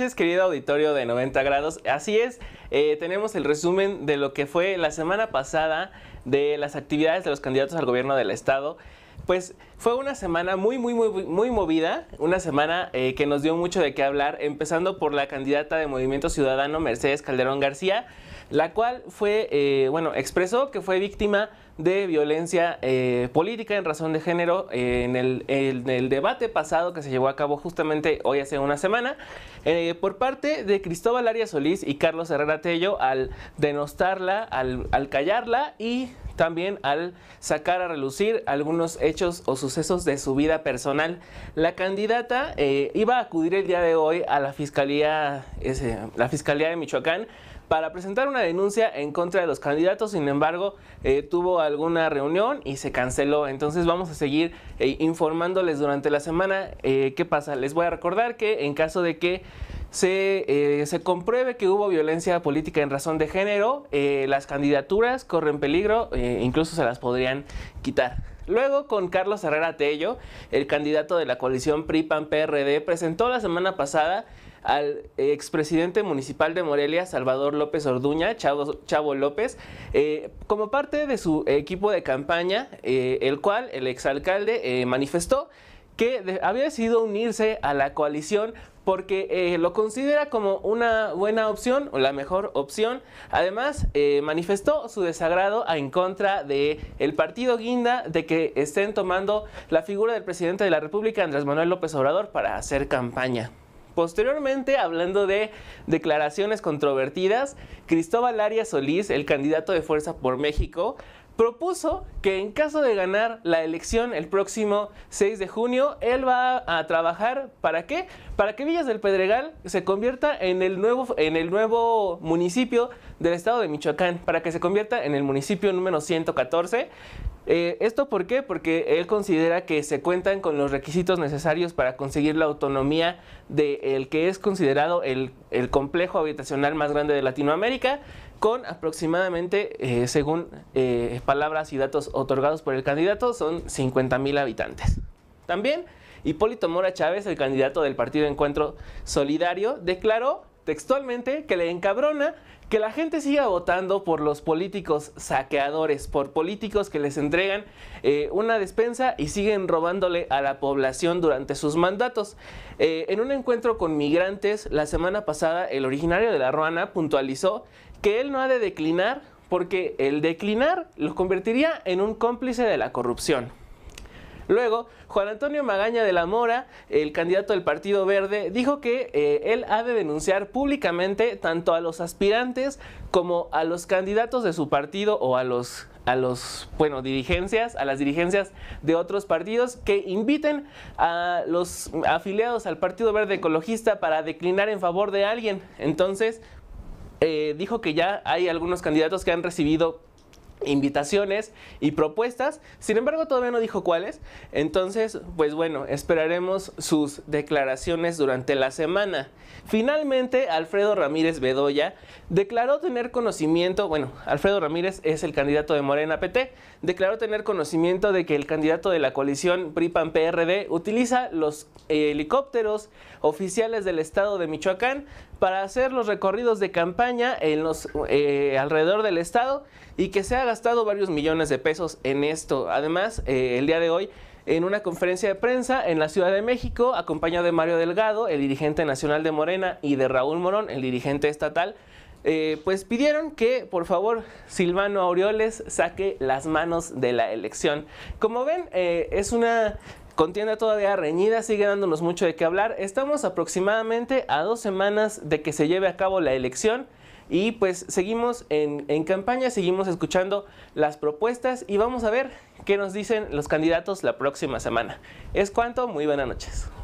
noches, querido auditorio de 90 grados. Así es, eh, tenemos el resumen de lo que fue la semana pasada de las actividades de los candidatos al gobierno del estado pues fue una semana muy, muy, muy, muy movida, una semana eh, que nos dio mucho de qué hablar, empezando por la candidata de Movimiento Ciudadano, Mercedes Calderón García, la cual fue, eh, bueno, expresó que fue víctima de violencia eh, política en razón de género en el, debate pasado que se llevó a cabo justamente hoy hace una semana por parte de Cristóbal Arias Solís y Carlos Herrera Tello al denostarla, al callarla y también al sacar a relucir algunos hechos o sucesos de su vida personal. La candidata eh, iba a acudir el día de hoy a la Fiscalía, la Fiscalía de Michoacán para presentar una denuncia en contra de los candidatos, sin embargo, eh, tuvo alguna reunión y se canceló. Entonces vamos a seguir eh, informándoles durante la semana qué pasa. Les voy a recordar que en caso de que eh, se, compruebe que hubo violencia política en razón de género, eh, las candidaturas corren peligro, e incluso se las podrían quitar. Luego, con Carlos Herrera Tello, el candidato de la coalición PRI-PAN-PRD, presentó la semana pasada al expresidente municipal de Morelia, Salvador López Orduña, Chavo, López, como parte de su equipo de campaña, el cual el exalcalde manifestó que había decidido unirse a la coalición porque eh, lo considera como una buena opción o la mejor opción. Además, eh, manifestó su desagrado en contra de el partido Guinda de que estén tomando la figura del presidente de la República, Andrés Manuel López Obrador, para hacer campaña. Posteriormente, hablando de declaraciones controvertidas, Cristóbal Arias Solís, el candidato de Fuerza por México, propuso que en caso de ganar la elección el próximo 6 de junio, él va a trabajar para qué? Para que Villas del Pedregal se convierta en el nuevo, en el nuevo municipio del estado de Michoacán, para que se convierta en el municipio número 114. Eh, ¿Esto por qué? Porque él considera que se cuentan con los requisitos necesarios para conseguir la autonomía del que es considerado el, el complejo habitacional más grande de Latinoamérica con aproximadamente, eh, según eh, palabras y datos otorgados por el candidato, son 50 mil habitantes. También Hipólito Mora Chávez, el candidato del Partido Encuentro Solidario, declaró textualmente, que le encabrona que la gente siga votando por los políticos saqueadores, por políticos que les entregan eh, una despensa y siguen robándole a la población durante sus mandatos. Eh, en un encuentro con migrantes la semana pasada, el originario de La Ruana puntualizó que él no ha de declinar porque el declinar lo convertiría en un cómplice de la corrupción. Luego, Juan Antonio Magaña de la Mora, el candidato del Partido Verde, dijo que eh, él ha de denunciar públicamente tanto a los aspirantes como a los candidatos de su partido o a los a los, bueno, dirigencias, a las dirigencias de otros partidos que inviten a los afiliados al Partido Verde Ecologista para declinar en favor de alguien. Entonces, eh, dijo que ya hay algunos candidatos que han recibido invitaciones y propuestas, sin embargo todavía no dijo cuáles, entonces pues bueno, esperaremos sus declaraciones durante la semana. Finalmente, Alfredo Ramírez Bedoya declaró tener conocimiento, bueno, Alfredo Ramírez es el candidato de Morena PT, declaró tener conocimiento de que el candidato de la coalición PRI-PAN-PRD utiliza los helicópteros oficiales del estado de Michoacán para hacer los recorridos de campaña en los, eh, alrededor del estado y que se ha gastado varios millones de pesos en esto. Además, eh, el día de hoy, en una conferencia de prensa en la Ciudad de México, acompañado de Mario Delgado, el dirigente nacional de Morena, y de Raúl Morón, el dirigente estatal, eh, pues pidieron que por favor Silvano Aureoles saque las manos de la elección. Como ven, es una Contienda todavía reñida, sigue dándonos mucho de qué hablar. Estamos aproximadamente a dos semanas de que se lleve a cabo la elección y pues seguimos en, campaña, seguimos escuchando las propuestas y vamos a ver qué nos dicen los candidatos la próxima semana. Es cuanto, muy buenas noches.